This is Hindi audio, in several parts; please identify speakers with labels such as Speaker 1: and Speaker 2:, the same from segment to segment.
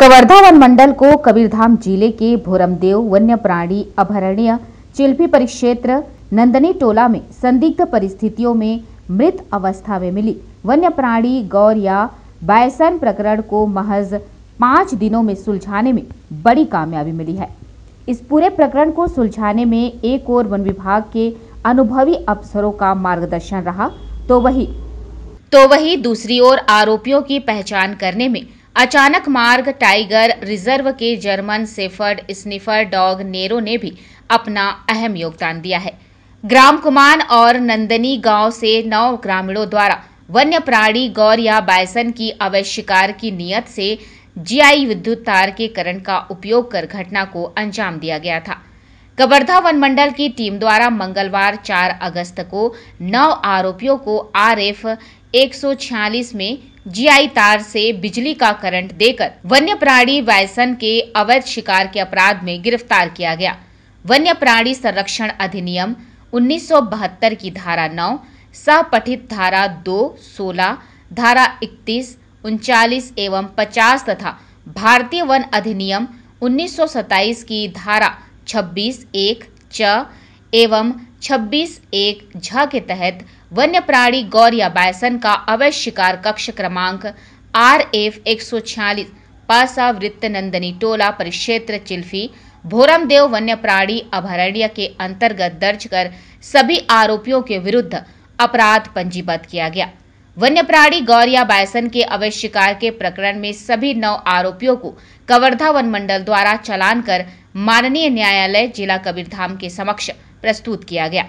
Speaker 1: कवर्धा वन मंडल को कबीरधाम जिले के भोरमदेव वन्य प्राणी अभ्यारण्य चिल्फी परिक्षेत्र नंदनी टोला में संदिग्ध परिस्थितियों में मृत अवस्था में मिली वन्य प्राणी गौर या बायसन प्रकरण को महज पाँच दिनों में सुलझाने में बड़ी कामयाबी मिली है इस पूरे प्रकरण को सुलझाने में एक और वन विभाग के अनुभवी अफसरों का मार्गदर्शन रहा तो वही तो वही दूसरी ओर आरोपियों की पहचान करने में अचानक मार्ग टाइगर रिजर्व के German shepherd sniffer dog Nero ने भी अपना अहम योगदान दिया है ग्राम कुमान और नंदनी गांव से नौ ग्रामीणों द्वारा वन्य प्राणी गौर या बायसन की अवैध शिकार की नियत से जीआई विद्युत तार के करंट का उपयोग कर घटना को अंजाम दिया गया था वन मंडल की टीम द्वारा मंगलवार 4 अगस्त को नौ आरोपियों को आरएफ 146 में जीआई तार से बिजली का करंट देकर वन्य प्राणी वायसन के अवैध शिकार के अपराध में गिरफ्तार किया गया वन्य प्राणी संरक्षण अधिनियम उन्नीस की धारा 9, सपठित धारा 2, 16, धारा 31, उनचालीस एवं 50 तथा भारतीय वन अधिनियम उन्नीस की धारा 26, एक छ एवं 26 एक झ के तहत वन्य प्राणी गौर या बायसन का अवैध शिकार कक्ष क्रमांक आर एफ एक सौ पासा वृत्त नंदनी टोला परिक्षेत्र चिल्फी भोरमदेव वन्य प्राणी अभयारण्य के अंतर्गत दर्ज कर सभी आरोपियों के विरुद्ध अपराध पंजीबद्ध किया गया वन्य प्राणी गौर या बायसन के अवैध शिकार के प्रकरण में सभी नौ आरोपियों को कवर्धा वन मंडल द्वारा चलान कर माननीय न्यायालय जिला कबीरधाम के समक्ष प्रस्तुत किया गया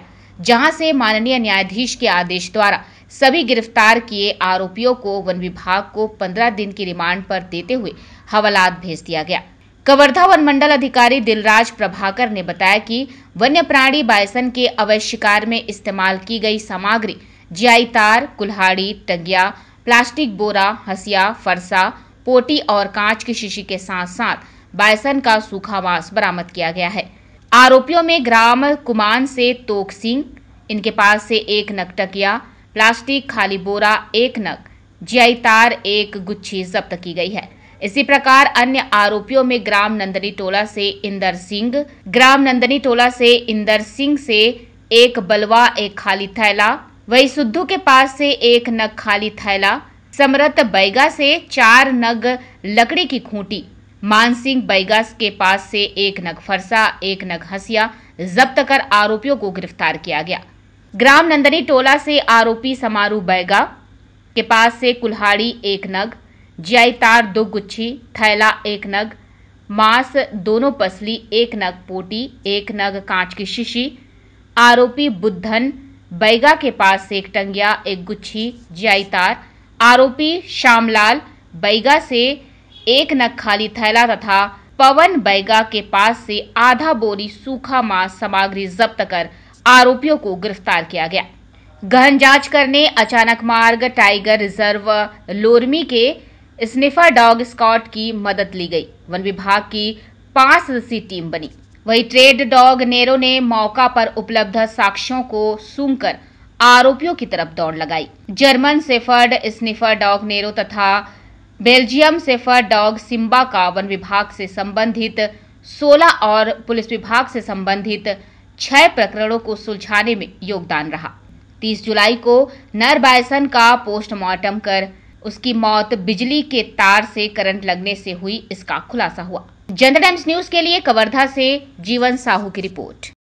Speaker 1: जहां से माननीय न्यायाधीश के आदेश द्वारा सभी गिरफ्तार किए आरोपियों को वन विभाग को 15 दिन की रिमांड पर देते हुए हवालात भेज दिया गया कवर्धा वन मंडल अधिकारी दिलराज प्रभाकर ने बताया कि वन्य प्राणी बायसन के अवैध शिकार में इस्तेमाल की गई सामग्री जियाई तार कुल्हाड़ी टंगिया प्लास्टिक बोरा हसिया फरसा पोटी और कांच की शीशी के साथ साथ बायसन का सूखा मांस बरामद किया गया है आरोपियों में ग्राम कुमान से तोक सिंह इनके पास से एक नग टकिया प्लास्टिक खाली बोरा एक नग जीआई तार एक गुच्छी जब्त की गई है इसी प्रकार अन्य आरोपियों में ग्राम नंदनी टोला से इंदर सिंह ग्राम नंदनी टोला से इंदर सिंह से एक बलवा एक खाली थैला वही सुद्धू के पास से एक नग खाली थैला समरत बैगा से चार नग लकड़ी की खूंटी मानसिंह बैगास के पास से एक नग फरसा एक नग हसिया जब्त कर आरोपियों को गिरफ्तार किया गया ग्राम नंदनी टोला से आरोपी समारू बैगा के पास से कुल्हाड़ी एक नग जयतार दो गुच्छी थैला एक नग मांस दोनों पसली एक नग पोटी एक नग कांच की शीशी आरोपी बुद्धन बैगा के पास से एक टंगिया एक गुच्छी तार आरोपी श्यामलाल बैगा से एक नग खाली थैला तथा पवन बैगा के पास से आधा बोरी सूखा मांस सामग्री जब्त कर आरोपियों को गिरफ्तार किया गया गहन जांच करने अचानक मार्ग टाइगर रिजर्व लोरमी के स्निफर डॉग स्कॉट की मदद ली गई वन विभाग की पांच सदस्यीय टीम बनी वही ट्रेड डॉग नेरो ने मौका पर उपलब्ध साक्ष्यों को सुनकर आरोपियों की तरफ दौड़ लगाई German shepherd sniffer dog Nero तथा बेल्जियम सेफर डॉग सिम्बा का वन विभाग से संबंधित 16 और पुलिस विभाग से संबंधित छह प्रकरणों को सुलझाने में योगदान रहा 30 जुलाई को नर बायसन का पोस्टमार्टम कर उसकी मौत बिजली के तार से करंट लगने से हुई इसका खुलासा हुआ जनता टाइम्स न्यूज के लिए कवर्धा से जीवन साहू की रिपोर्ट